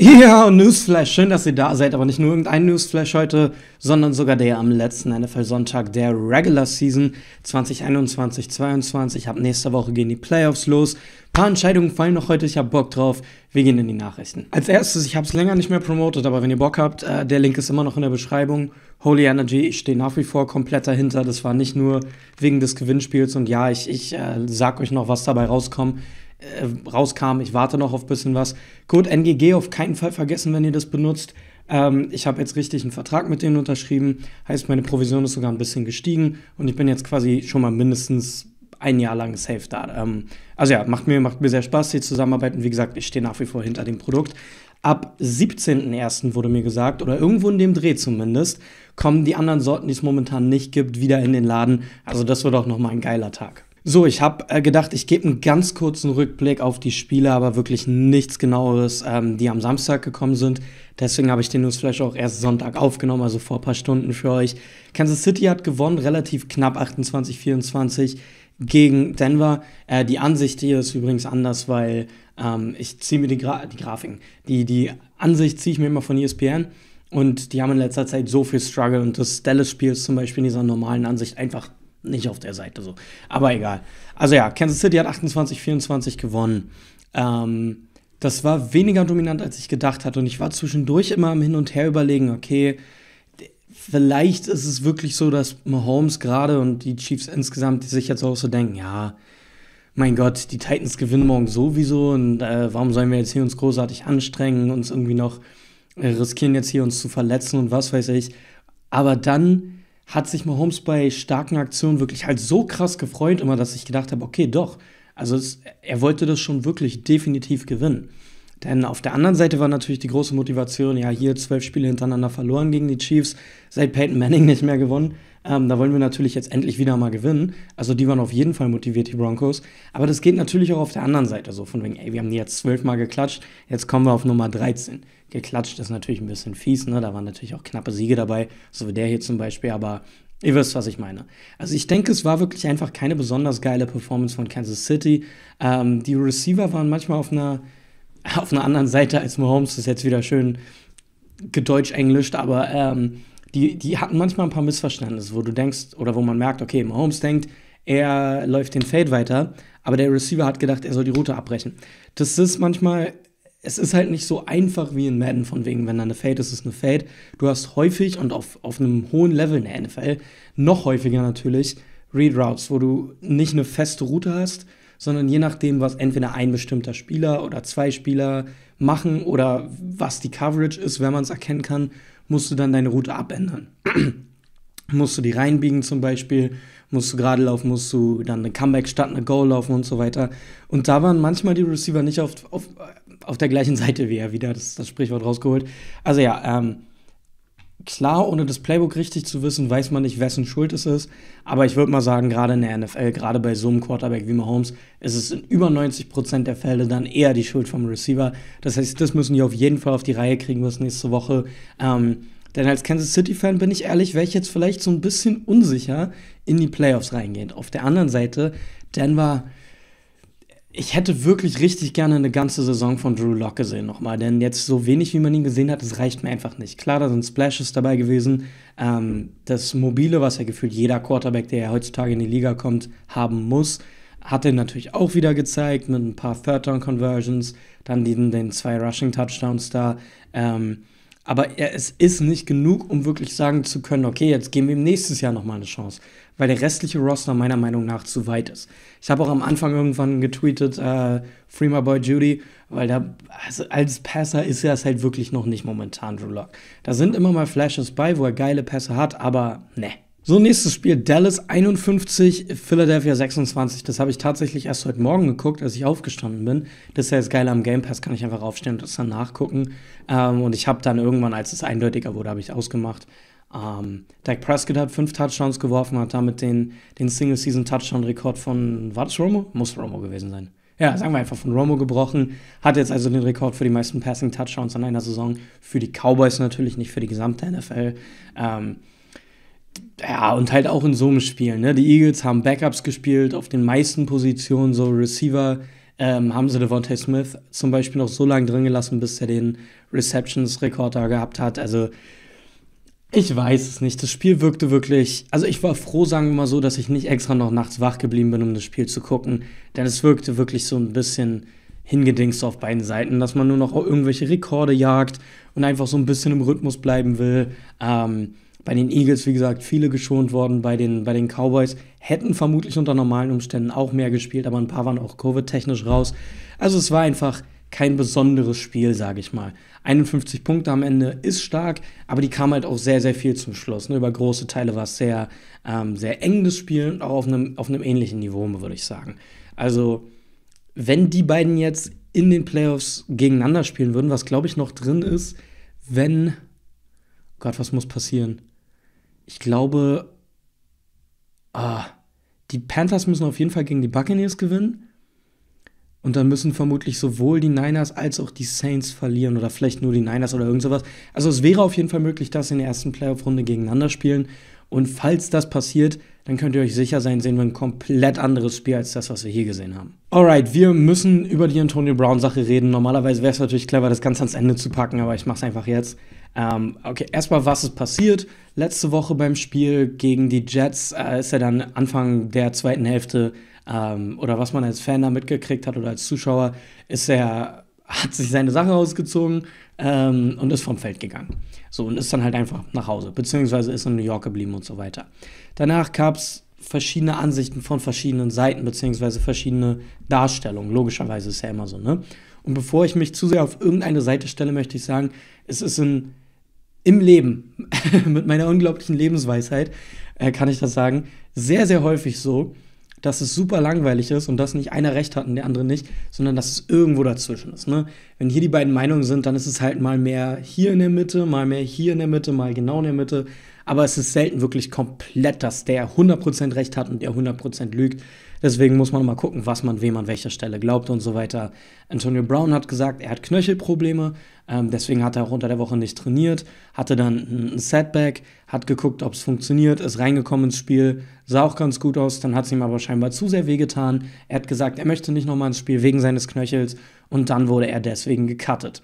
Ja, Newsflash, schön, dass ihr da seid, aber nicht nur irgendein Newsflash heute, sondern sogar der am letzten NFL-Sonntag der Regular Season 2021-22. Ab nächster Woche gehen die Playoffs los. Ein paar Entscheidungen fallen noch heute, ich hab Bock drauf. Wir gehen in die Nachrichten. Als erstes, ich hab's länger nicht mehr promotet, aber wenn ihr Bock habt, äh, der Link ist immer noch in der Beschreibung. Holy Energy, ich stehe nach wie vor komplett dahinter. Das war nicht nur wegen des Gewinnspiels und ja, ich, ich äh, sag euch noch, was dabei rauskommt äh, rauskam. Ich warte noch auf ein bisschen was. Code NGG auf keinen Fall vergessen, wenn ihr das benutzt. Ähm, ich habe jetzt richtig einen Vertrag mit denen unterschrieben. Heißt, meine Provision ist sogar ein bisschen gestiegen und ich bin jetzt quasi schon mal mindestens ein Jahr lang safe da. Ähm, also ja, macht mir, macht mir sehr Spaß, die Zusammenarbeit. Und wie gesagt, ich stehe nach wie vor hinter dem Produkt. Ab 17.01. wurde mir gesagt, oder irgendwo in dem Dreh zumindest, kommen die anderen Sorten, die es momentan nicht gibt, wieder in den Laden. Also das wird auch nochmal ein geiler Tag. So, ich habe äh, gedacht, ich gebe einen ganz kurzen Rückblick auf die Spiele, aber wirklich nichts genaueres, ähm, die am Samstag gekommen sind. Deswegen habe ich den Newsflash auch erst Sonntag aufgenommen, also vor ein paar Stunden für euch. Kansas City hat gewonnen, relativ knapp 28-24 gegen Denver. Äh, die Ansicht hier ist übrigens anders, weil ähm, ich ziehe mir die, Gra die Grafiken. Die, die Ansicht ziehe ich mir immer von ESPN. Und die haben in letzter Zeit so viel Struggle und das Dallas-Spiel ist zum Beispiel in dieser normalen Ansicht einfach nicht auf der Seite so. Aber egal. Also ja, Kansas City hat 28, 24 gewonnen. Ähm, das war weniger dominant, als ich gedacht hatte. Und ich war zwischendurch immer am Hin und Her überlegen, okay, vielleicht ist es wirklich so, dass Mahomes gerade und die Chiefs insgesamt die sich jetzt auch so denken, ja, mein Gott, die Titans gewinnen morgen sowieso und äh, warum sollen wir jetzt hier uns großartig anstrengen, uns irgendwie noch äh, riskieren jetzt hier uns zu verletzen und was weiß ich. Aber dann hat sich Mahomes bei starken Aktionen wirklich halt so krass gefreut immer, dass ich gedacht habe, okay, doch. Also es, er wollte das schon wirklich definitiv gewinnen. Denn auf der anderen Seite war natürlich die große Motivation, ja, hier zwölf Spiele hintereinander verloren gegen die Chiefs, seit Peyton Manning nicht mehr gewonnen. Ähm, da wollen wir natürlich jetzt endlich wieder mal gewinnen. Also die waren auf jeden Fall motiviert, die Broncos. Aber das geht natürlich auch auf der anderen Seite so, von wegen, ey, wir haben die jetzt zwölfmal geklatscht, jetzt kommen wir auf Nummer 13. Geklatscht ist natürlich ein bisschen fies, ne? Da waren natürlich auch knappe Siege dabei, so wie der hier zum Beispiel, aber Ihr wisst, was ich meine. Also ich denke, es war wirklich einfach keine besonders geile Performance von Kansas City. Ähm, die Receiver waren manchmal auf einer, auf einer anderen Seite als Mahomes. Das ist jetzt wieder schön gedeutsch-englischt, aber ähm, die, die hatten manchmal ein paar Missverständnisse, wo du denkst oder wo man merkt, okay, Mahomes denkt, er läuft den Fade weiter, aber der Receiver hat gedacht, er soll die Route abbrechen. Das ist manchmal, es ist halt nicht so einfach wie in Madden, von wegen, wenn da eine Fade ist, ist eine Fade. Du hast häufig und auf, auf einem hohen Level in der NFL, noch häufiger natürlich, Read Routes, wo du nicht eine feste Route hast, sondern je nachdem, was entweder ein bestimmter Spieler oder zwei Spieler machen oder was die Coverage ist, wenn man es erkennen kann musst du dann deine Route abändern. musst du die reinbiegen zum Beispiel, musst du gerade laufen, musst du dann eine Comeback statt eine Goal laufen und so weiter. Und da waren manchmal die Receiver nicht auf, auf, auf der gleichen Seite wie er wieder, das, das Sprichwort rausgeholt. Also ja, ähm, Klar, ohne das Playbook richtig zu wissen, weiß man nicht, wessen Schuld es ist. Aber ich würde mal sagen, gerade in der NFL, gerade bei so einem Quarterback wie Mahomes, ist es in über 90 Prozent der Fälle dann eher die Schuld vom Receiver. Das heißt, das müssen die auf jeden Fall auf die Reihe kriegen was nächste Woche. Ähm, denn als Kansas City-Fan bin ich ehrlich, wäre ich jetzt vielleicht so ein bisschen unsicher in die Playoffs reingehend. Auf der anderen Seite, Denver ich hätte wirklich richtig gerne eine ganze Saison von Drew Locke gesehen nochmal, denn jetzt so wenig, wie man ihn gesehen hat, das reicht mir einfach nicht. Klar, da sind Splashes dabei gewesen. Ähm, das Mobile, was ja gefühlt jeder Quarterback, der ja heutzutage in die Liga kommt, haben muss, hat er natürlich auch wieder gezeigt mit ein paar Third-Down-Conversions, dann den, den zwei Rushing-Touchdowns da. Ähm, aber es ist nicht genug, um wirklich sagen zu können, okay, jetzt geben wir ihm nächstes Jahr nochmal eine Chance, weil der restliche Roster meiner Meinung nach zu weit ist. Ich habe auch am Anfang irgendwann getweetet, äh, Free My Boy Judy, weil da, also als Passer ist er es halt wirklich noch nicht momentan, Drew Locke. Da sind immer mal Flashes bei, wo er geile Pässe hat, aber ne. So, nächstes Spiel. Dallas 51, Philadelphia 26. Das habe ich tatsächlich erst heute Morgen geguckt, als ich aufgestanden bin. Das ist ja jetzt geil am Game Pass, kann ich einfach aufstehen und das dann nachgucken. Ähm, und ich habe dann irgendwann, als es eindeutiger wurde, habe ich ausgemacht. Ähm, Dak Prescott hat fünf Touchdowns geworfen, hat damit den, den Single-Season-Touchdown-Rekord von, war das Romo? Muss Romo gewesen sein. Ja, sagen wir einfach von Romo gebrochen. Hat jetzt also den Rekord für die meisten Passing-Touchdowns an einer Saison. Für die Cowboys natürlich, nicht für die gesamte NFL. Ähm, ja, und halt auch in so einem Spiel. Ne? Die Eagles haben Backups gespielt auf den meisten Positionen, so Receiver. Ähm, haben sie Devontae Smith zum Beispiel noch so lange drin gelassen, bis er den Receptions-Rekord da gehabt hat. Also, ich weiß es nicht. Das Spiel wirkte wirklich. Also, ich war froh, sagen wir mal so, dass ich nicht extra noch nachts wach geblieben bin, um das Spiel zu gucken. Denn es wirkte wirklich so ein bisschen hingedingst auf beiden Seiten, dass man nur noch irgendwelche Rekorde jagt und einfach so ein bisschen im Rhythmus bleiben will. Ähm, bei den Eagles, wie gesagt, viele geschont worden. Bei den, bei den Cowboys hätten vermutlich unter normalen Umständen auch mehr gespielt, aber ein paar waren auch Covid-technisch raus. Also es war einfach kein besonderes Spiel, sage ich mal. 51 Punkte am Ende ist stark, aber die kamen halt auch sehr, sehr viel zum Schluss. Ne? Über große Teile war es sehr, ähm, sehr eng das Spiel und auch auf einem, auf einem ähnlichen Niveau, würde ich sagen. Also, wenn die beiden jetzt in den Playoffs gegeneinander spielen würden, was glaube ich noch drin ist, wenn. Gott, was muss passieren? Ich glaube, ah, die Panthers müssen auf jeden Fall gegen die Buccaneers gewinnen. Und dann müssen vermutlich sowohl die Niners als auch die Saints verlieren oder vielleicht nur die Niners oder irgend sowas. Also es wäre auf jeden Fall möglich, dass sie in der ersten Playoff-Runde gegeneinander spielen. Und falls das passiert, dann könnt ihr euch sicher sein, sehen wir ein komplett anderes Spiel als das, was wir hier gesehen haben. Alright, wir müssen über die Antonio Brown-Sache reden. Normalerweise wäre es natürlich clever, das Ganze ans Ende zu packen, aber ich mache es einfach jetzt. Ähm, okay, erstmal, was ist passiert? Letzte Woche beim Spiel gegen die Jets äh, ist er dann Anfang der zweiten Hälfte ähm, oder was man als Fan da mitgekriegt hat oder als Zuschauer, ist er hat sich seine Sache ausgezogen ähm, und ist vom Feld gegangen. So, und ist dann halt einfach nach Hause, beziehungsweise ist in New York geblieben und so weiter. Danach gab es verschiedene Ansichten von verschiedenen Seiten, beziehungsweise verschiedene Darstellungen. Logischerweise ist ja immer so, ne? Und bevor ich mich zu sehr auf irgendeine Seite stelle, möchte ich sagen, es ist ein, im Leben, mit meiner unglaublichen Lebensweisheit, äh, kann ich das sagen, sehr, sehr häufig so, dass es super langweilig ist und dass nicht einer recht hat und der andere nicht, sondern dass es irgendwo dazwischen ist. Ne? Wenn hier die beiden Meinungen sind, dann ist es halt mal mehr hier in der Mitte, mal mehr hier in der Mitte, mal genau in der Mitte. Aber es ist selten wirklich komplett, dass der 100% recht hat und der 100% lügt. Deswegen muss man mal gucken, was man wem an welcher Stelle glaubt und so weiter. Antonio Brown hat gesagt, er hat Knöchelprobleme, ähm, deswegen hat er auch unter der Woche nicht trainiert, hatte dann ein Setback, hat geguckt, ob es funktioniert, ist reingekommen ins Spiel, sah auch ganz gut aus, dann hat es ihm aber scheinbar zu sehr wehgetan. Er hat gesagt, er möchte nicht nochmal ins Spiel wegen seines Knöchels und dann wurde er deswegen gecuttet.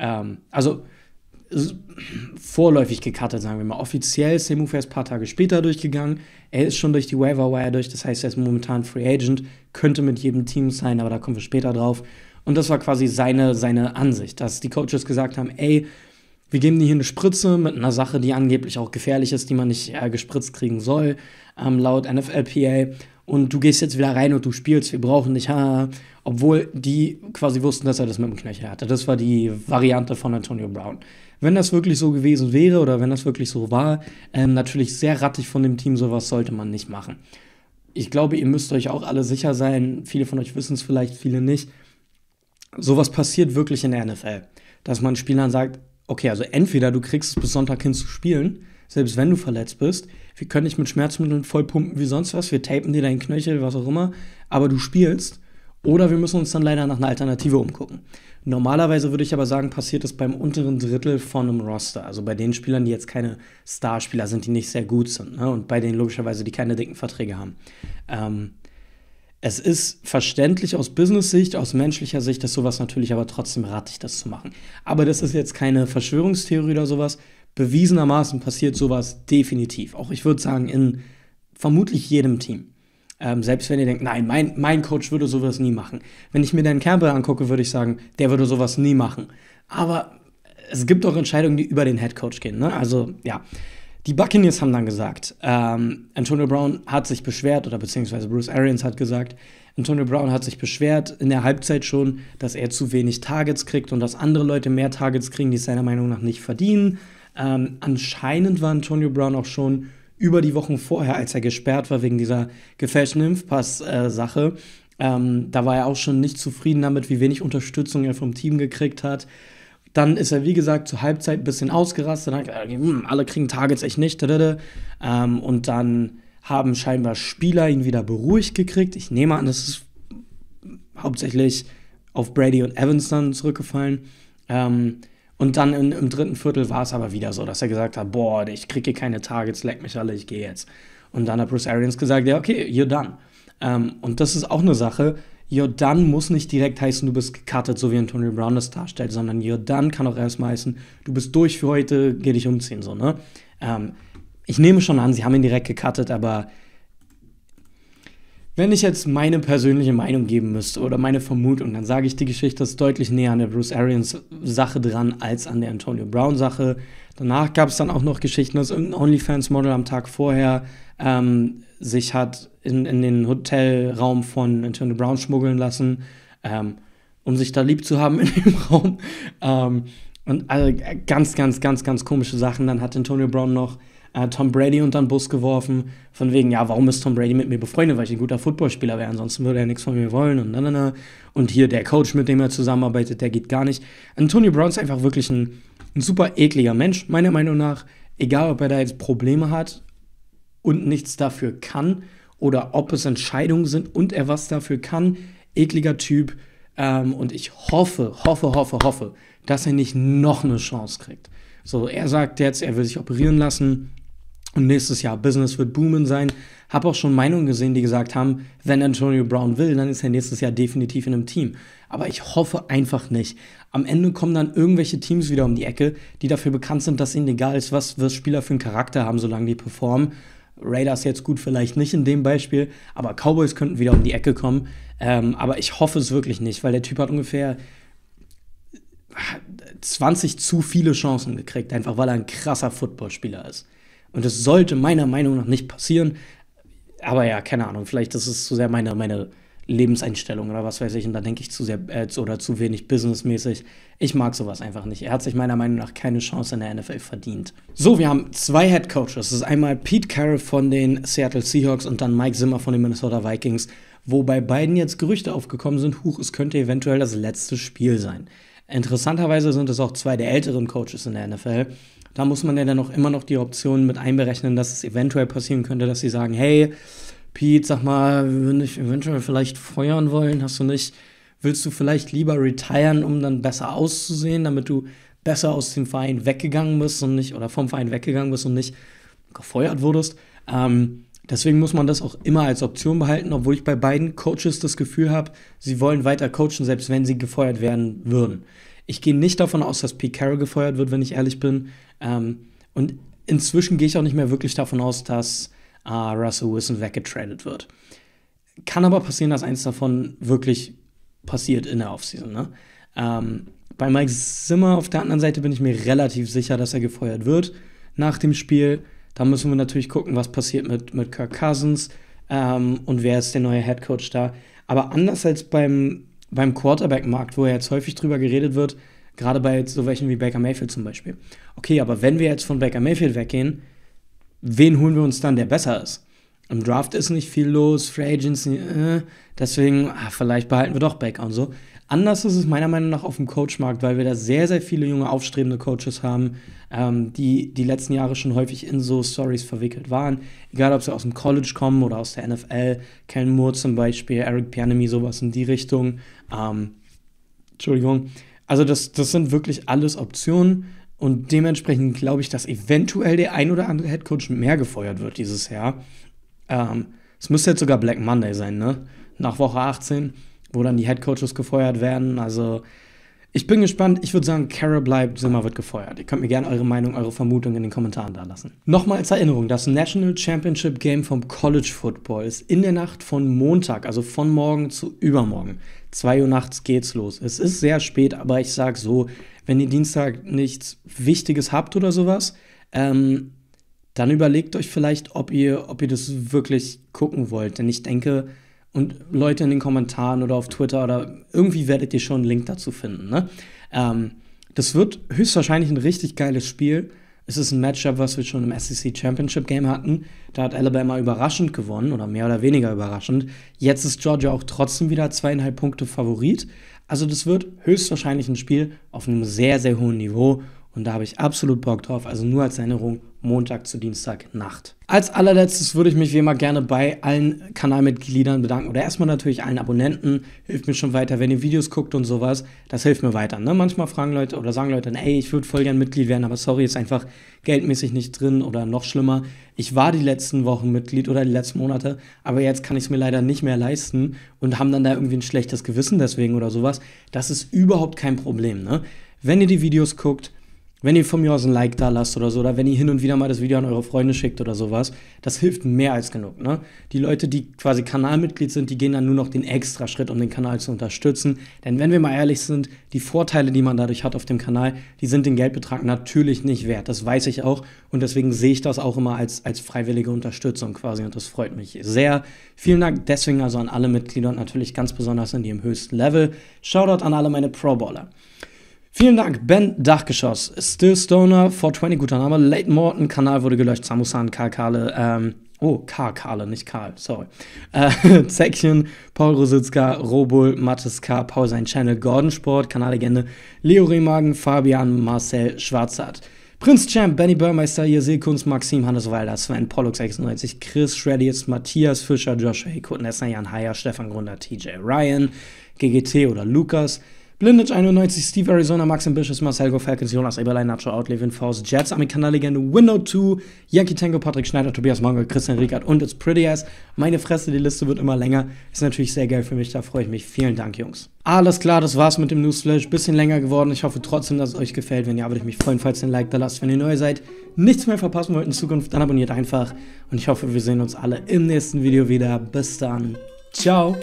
Ähm, also vorläufig gekartet, sagen wir mal. Offiziell ist Seymour ein paar Tage später durchgegangen. Er ist schon durch die Waiver Wire durch, das heißt, er ist momentan Free Agent, könnte mit jedem Team sein, aber da kommen wir später drauf. Und das war quasi seine, seine Ansicht, dass die Coaches gesagt haben, ey, wir geben dir hier eine Spritze mit einer Sache, die angeblich auch gefährlich ist, die man nicht äh, gespritzt kriegen soll, ähm, laut NFLPA und du gehst jetzt wieder rein und du spielst, wir brauchen dich, ha. Obwohl die quasi wussten, dass er das mit dem Knöchel hatte. Das war die Variante von Antonio Brown. Wenn das wirklich so gewesen wäre oder wenn das wirklich so war, ähm, natürlich sehr rattig von dem Team, sowas sollte man nicht machen. Ich glaube, ihr müsst euch auch alle sicher sein, viele von euch wissen es vielleicht, viele nicht. Sowas passiert wirklich in der NFL, dass man Spielern sagt, okay, also entweder du kriegst es bis Sonntag hin zu spielen, selbst wenn du verletzt bist, wir können dich mit Schmerzmitteln vollpumpen wie sonst was, wir tapen dir deinen Knöchel, was auch immer, aber du spielst. Oder wir müssen uns dann leider nach einer Alternative umgucken. Normalerweise würde ich aber sagen, passiert das beim unteren Drittel von einem Roster. Also bei den Spielern, die jetzt keine Starspieler sind, die nicht sehr gut sind. Ne? Und bei denen logischerweise, die keine dicken Verträge haben. Ähm, es ist verständlich aus Business-Sicht, aus menschlicher Sicht dass sowas natürlich aber trotzdem ratig, das zu machen. Aber das ist jetzt keine Verschwörungstheorie oder sowas, bewiesenermaßen passiert sowas definitiv. Auch ich würde sagen, in vermutlich jedem Team. Ähm, selbst wenn ihr denkt, nein, mein, mein Coach würde sowas nie machen. Wenn ich mir Dan Campbell angucke, würde ich sagen, der würde sowas nie machen. Aber es gibt auch Entscheidungen, die über den Head Coach gehen. Ne? Also ja, die Buccaneers haben dann gesagt, ähm, Antonio Brown hat sich beschwert oder beziehungsweise Bruce Arians hat gesagt, Antonio Brown hat sich beschwert in der Halbzeit schon, dass er zu wenig Targets kriegt und dass andere Leute mehr Targets kriegen, die es seiner Meinung nach nicht verdienen. Ähm, anscheinend war Antonio Brown auch schon über die Wochen vorher, als er gesperrt war wegen dieser gefälschten Impfpass-Sache, äh, ähm, da war er auch schon nicht zufrieden damit, wie wenig Unterstützung er vom Team gekriegt hat. Dann ist er, wie gesagt, zur Halbzeit ein bisschen ausgerastet. Dann hat er gesagt, hm, alle kriegen Targets, echt nicht. Ähm, und dann haben scheinbar Spieler ihn wieder beruhigt gekriegt. Ich nehme an, das ist hauptsächlich auf Brady und Evans dann zurückgefallen. Ähm, und dann im, im dritten Viertel war es aber wieder so, dass er gesagt hat, boah, ich kriege keine Targets, leck mich alle, ich gehe jetzt. Und dann hat Bruce Arians gesagt, ja, okay, you're done. Ähm, und das ist auch eine Sache, you're done muss nicht direkt heißen, du bist gekartet, so wie Antonio Brown das darstellt, sondern you're done kann auch erstmal heißen, du bist durch für heute, geh dich umziehen, so, ne? Ähm, ich nehme schon an, sie haben ihn direkt gekartet, aber wenn ich jetzt meine persönliche Meinung geben müsste oder meine Vermutung, dann sage ich, die Geschichte ist deutlich näher an der Bruce Arians-Sache dran als an der Antonio Brown-Sache. Danach gab es dann auch noch Geschichten, dass irgendein OnlyFans-Model am Tag vorher ähm, sich hat in, in den Hotelraum von Antonio Brown schmuggeln lassen, ähm, um sich da lieb zu haben in dem Raum. Ähm, und also ganz, ganz, ganz, ganz komische Sachen. Dann hat Antonio Brown noch äh, Tom Brady unter den Bus geworfen, von wegen, ja, warum ist Tom Brady mit mir befreundet, weil ich ein guter Footballspieler wäre, ansonsten würde er nichts von mir wollen und na, na, na. Und hier der Coach, mit dem er zusammenarbeitet, der geht gar nicht. Antonio Brown ist einfach wirklich ein, ein super ekliger Mensch, meiner Meinung nach. Egal, ob er da jetzt Probleme hat und nichts dafür kann oder ob es Entscheidungen sind und er was dafür kann, ekliger Typ. Ähm, und ich hoffe, hoffe, hoffe, hoffe, dass er nicht noch eine Chance kriegt. So, er sagt jetzt, er will sich operieren lassen. Und nächstes Jahr, Business wird boomen sein. Habe auch schon Meinungen gesehen, die gesagt haben, wenn Antonio Brown will, dann ist er nächstes Jahr definitiv in einem Team. Aber ich hoffe einfach nicht. Am Ende kommen dann irgendwelche Teams wieder um die Ecke, die dafür bekannt sind, dass ihnen egal ist, was wir Spieler für einen Charakter haben, solange die performen. Raiders jetzt gut, vielleicht nicht in dem Beispiel, aber Cowboys könnten wieder um die Ecke kommen. Ähm, aber ich hoffe es wirklich nicht, weil der Typ hat ungefähr 20 zu viele Chancen gekriegt, einfach weil er ein krasser Footballspieler ist. Und das sollte meiner Meinung nach nicht passieren. Aber ja, keine Ahnung, vielleicht ist es zu sehr meine, meine Lebenseinstellung oder was weiß ich. Und da denke ich zu sehr äh, oder zu wenig businessmäßig. Ich mag sowas einfach nicht. Er hat sich meiner Meinung nach keine Chance in der NFL verdient. So, wir haben zwei Head Coaches. Das ist einmal Pete Carroll von den Seattle Seahawks und dann Mike Zimmer von den Minnesota Vikings. Wobei beiden jetzt Gerüchte aufgekommen sind, huch, es könnte eventuell das letzte Spiel sein. Interessanterweise sind es auch zwei der älteren Coaches in der NFL. Da muss man ja dann auch immer noch die Optionen mit einberechnen, dass es eventuell passieren könnte, dass sie sagen, hey, Pete, sag mal, würde ich eventuell vielleicht feuern wollen, hast du nicht, willst du vielleicht lieber retiren, um dann besser auszusehen, damit du besser aus dem Verein weggegangen bist und nicht, oder vom Verein weggegangen bist und nicht gefeuert wurdest. Ähm, deswegen muss man das auch immer als Option behalten, obwohl ich bei beiden Coaches das Gefühl habe, sie wollen weiter coachen, selbst wenn sie gefeuert werden würden. Ich gehe nicht davon aus, dass Pete Carroll gefeuert wird, wenn ich ehrlich bin. Ähm, und inzwischen gehe ich auch nicht mehr wirklich davon aus, dass äh, Russell Wilson weggetradet wird. Kann aber passieren, dass eins davon wirklich passiert in der Offseason. Ne? Ähm, bei Mike Zimmer auf der anderen Seite bin ich mir relativ sicher, dass er gefeuert wird nach dem Spiel. Da müssen wir natürlich gucken, was passiert mit, mit Kirk Cousins ähm, und wer ist der neue Head Coach da. Aber anders als beim beim Quarterback-Markt, wo ja jetzt häufig drüber geredet wird, gerade bei so welchen wie Baker Mayfield zum Beispiel. Okay, aber wenn wir jetzt von Baker Mayfield weggehen, wen holen wir uns dann, der besser ist? Im Draft ist nicht viel los, Free Agents, äh, deswegen ach, vielleicht behalten wir doch Baker und so. Anders ist es meiner Meinung nach auf dem Coachmarkt, weil wir da sehr, sehr viele junge, aufstrebende Coaches haben, ähm, die die letzten Jahre schon häufig in so Stories verwickelt waren. Egal, ob sie aus dem College kommen oder aus der NFL, Ken Moore zum Beispiel, Eric Pianemi, sowas in die Richtung. Ähm, Entschuldigung. Also das, das sind wirklich alles Optionen und dementsprechend glaube ich, dass eventuell der ein oder andere Headcoach mehr gefeuert wird dieses Jahr. Ähm, es müsste jetzt sogar Black Monday sein, ne? Nach Woche 18, wo dann die Headcoaches gefeuert werden. Also ich bin gespannt. Ich würde sagen, Carol bleibt, Simmer wird gefeuert. Ihr könnt mir gerne eure Meinung, eure Vermutung in den Kommentaren da lassen. Nochmal als Erinnerung, das National Championship Game vom College Football ist in der Nacht von Montag, also von morgen zu übermorgen. 2 Uhr nachts geht's los. Es ist sehr spät, aber ich sag so, wenn ihr Dienstag nichts Wichtiges habt oder sowas, ähm, dann überlegt euch vielleicht, ob ihr, ob ihr das wirklich gucken wollt. Denn ich denke, und Leute in den Kommentaren oder auf Twitter oder irgendwie werdet ihr schon einen Link dazu finden. Ne? Ähm, das wird höchstwahrscheinlich ein richtig geiles Spiel. Es ist ein Matchup, was wir schon im SEC Championship Game hatten. Da hat Alabama überraschend gewonnen oder mehr oder weniger überraschend. Jetzt ist Georgia auch trotzdem wieder zweieinhalb Punkte Favorit. Also das wird höchstwahrscheinlich ein Spiel auf einem sehr, sehr hohen Niveau und da habe ich absolut Bock drauf. Also nur als Erinnerung, Montag zu Dienstag Nacht. Als allerletztes würde ich mich wie immer gerne bei allen Kanalmitgliedern bedanken oder erstmal natürlich allen Abonnenten. Hilft mir schon weiter, wenn ihr Videos guckt und sowas. Das hilft mir weiter. Ne? Manchmal fragen Leute oder sagen Leute, ey, ich würde voll gern Mitglied werden, aber sorry, ist einfach geldmäßig nicht drin oder noch schlimmer. Ich war die letzten Wochen Mitglied oder die letzten Monate, aber jetzt kann ich es mir leider nicht mehr leisten und haben dann da irgendwie ein schlechtes Gewissen deswegen oder sowas. Das ist überhaupt kein Problem. Ne? Wenn ihr die Videos guckt, wenn ihr von mir aus ein Like da lasst oder so, oder wenn ihr hin und wieder mal das Video an eure Freunde schickt oder sowas, das hilft mehr als genug. Ne? Die Leute, die quasi Kanalmitglied sind, die gehen dann nur noch den extra Schritt, um den Kanal zu unterstützen. Denn wenn wir mal ehrlich sind, die Vorteile, die man dadurch hat auf dem Kanal, die sind den Geldbetrag natürlich nicht wert. Das weiß ich auch und deswegen sehe ich das auch immer als, als freiwillige Unterstützung quasi und das freut mich sehr. Vielen Dank deswegen also an alle Mitglieder und natürlich ganz besonders an die im höchsten Level. Shoutout an alle meine Pro-Baller. Vielen Dank, Ben Dachgeschoss, Still Stoner, 420, guter Name, Late Morton, Kanal wurde gelöscht, Samusan, Karl Kahle, ähm, oh, Karl Kahle, nicht Karl, sorry, äh, Zäckchen, Paul Rositzka, Robul, Mattes K., Paul sein Channel, Gordon Sport, Kanallegende, Leo Remagen, Fabian, Marcel Schwarzart. Prinz Champ, Benny Burmeister, Jesee Kunst, Maxim, Hannes Walder, Sven, Pollux 96, Chris, Shreddies, Matthias Fischer, Joshua Hekut, Nessan, Jan Heyer, Stefan Gründer, TJ Ryan, GGT oder Lukas, Blindic 91, Steve Arizona, Max Ambitious, Marcel Go Falcons, Jonas Eberlein, Nacho Out, Levin Faust, Jets, Amerikanerlegende, Window 2, Yankee Tango, Patrick Schneider, Tobias Mangel, Christian Rickert und It's Pretty Ass. Meine Fresse, die Liste wird immer länger. Ist natürlich sehr geil für mich, da freue ich mich. Vielen Dank, Jungs. Alles klar, das war's mit dem Newsflash. Bisschen länger geworden. Ich hoffe trotzdem, dass es euch gefällt. Wenn ja, würde ich mich freuen, falls ihr ein Like da lasst. Wenn ihr neu seid, nichts mehr verpassen wollt in Zukunft, dann abonniert einfach. Und ich hoffe, wir sehen uns alle im nächsten Video wieder. Bis dann. Ciao.